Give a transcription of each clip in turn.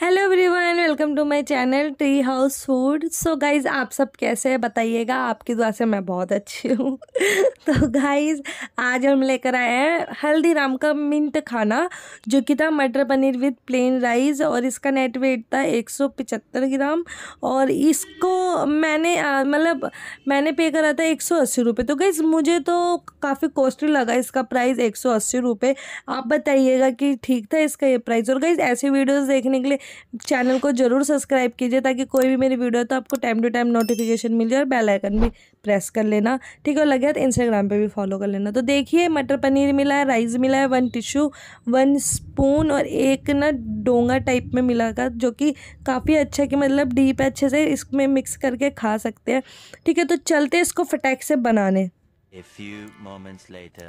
Hello everyone welcome to my channel tree house food so guys आप सब कैसे हैं बताइएगा आपकी दुआ से मैं बहुत अच्छी हूँ तो गाइज़ आज हम लेकर आए हैं हल्दीराम का मिंट खाना जो कि था मटर पनीर विद प्लेन राइस और इसका नेट वेट था एक सौ पचहत्तर ग्राम और इसको मैंने मतलब मैंने पे करा था एक सौ अस्सी रुपये तो गई मुझे तो काफ़ी कॉस्टली लगा इसका प्राइस एक सौ अस्सी रुपये आप बताइएगा कि ठीक था इसका ये प्राइस और गैस ऐसी वीडियोस देखने के लिए चैनल को ज़रूर सब्सक्राइब कीजिए ताकि कोई भी मेरी वीडियो तो आपको टाइम टू टाइम नोटिफिकेशन मिल जाए और बेलाइकन भी प्रेस कर लेना ठीक है और लगे तो इंस्टाग्राम पे भी फॉलो कर लेना तो देखिए मटर पनीर मिला है राइस मिला है वन टिश्यू वन स्पून और एक ना डोंगा टाइप में मिला का जो कि काफ़ी अच्छा कि मतलब डीप अच्छे से इसमें मिक्स करके खा सकते हैं ठीक है तो चलते इसको फटैक से बनाने A few moments later.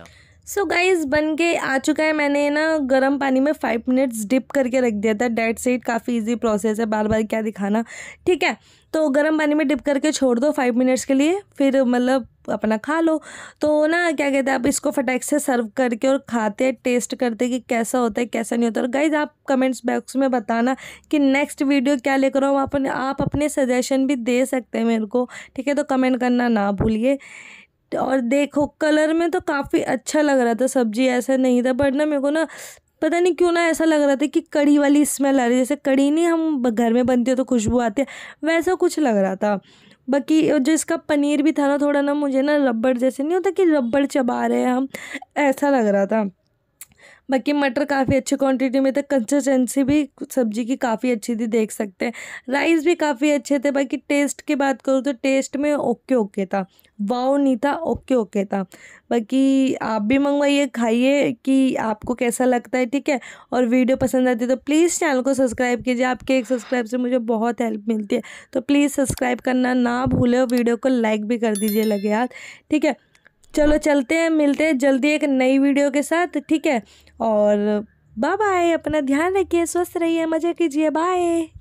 So guys बन के आ चुका है मैंने ना गर्म पानी में फाइव मिनट्स डिप करके रख दिया था डेट सेट काफ़ी इजी प्रोसेस है बार बार क्या दिखाना ठीक है तो गर्म पानी में डिप करके छोड़ दो फाइव मिनट्स के लिए फिर मतलब अपना खा लो तो ना क्या कहते हैं आप इसको फटाक से सर्व करके और खाते हैं टेस्ट करते हैं कि कैसा होता है कैसा नहीं होता और गाइज आप कमेंट्स बॉक्स में बताना कि नेक्स्ट वीडियो क्या लेकर आऊँ आप अपने आप अपने सजेशन भी दे सकते हैं मेरे को ठीक है तो कमेंट करना ना भूलिए और देखो कलर में तो काफ़ी अच्छा लग रहा था सब्जी ऐसा नहीं था बट ना मेरे को ना पता नहीं क्यों ना ऐसा लग रहा था कि कड़ी वाली स्मेल आ रही है जैसे कड़ी नहीं हम घर में बनती है तो खुशबू आती है वैसा कुछ लग रहा था बाकी जो इसका पनीर भी था ना थोड़ा ना मुझे ना रबड़ जैसे नहीं होता कि रबड़ चबा रहे हैं हम ऐसा लग रहा था बाकी मटर काफ़ी अच्छी क्वांटिटी में थे कंसिस्टेंसी भी सब्जी की काफ़ी अच्छी थी देख सकते हैं राइस भी काफ़ी अच्छे थे बाकी टेस्ट की बात करूँ तो टेस्ट में ओके ओके था वाओ नहीं था ओके ओके था बाकी आप भी मंगवाइए खाइए कि आपको कैसा लगता है ठीक है और वीडियो पसंद आती है तो प्लीज़ चैनल को सब्सक्राइब कीजिए आपके एक सब्सक्राइब से मुझे बहुत हेल्प मिलती है तो प्लीज़ सब्सक्राइब करना ना भूलें वीडियो को लाइक भी कर दीजिए लगे हाथ ठीक है चलो चलते हैं मिलते हैं जल्दी एक नई वीडियो के साथ ठीक है और बाय बाय अपना ध्यान रखिए स्वस्थ रहिए मज़े कीजिए बाय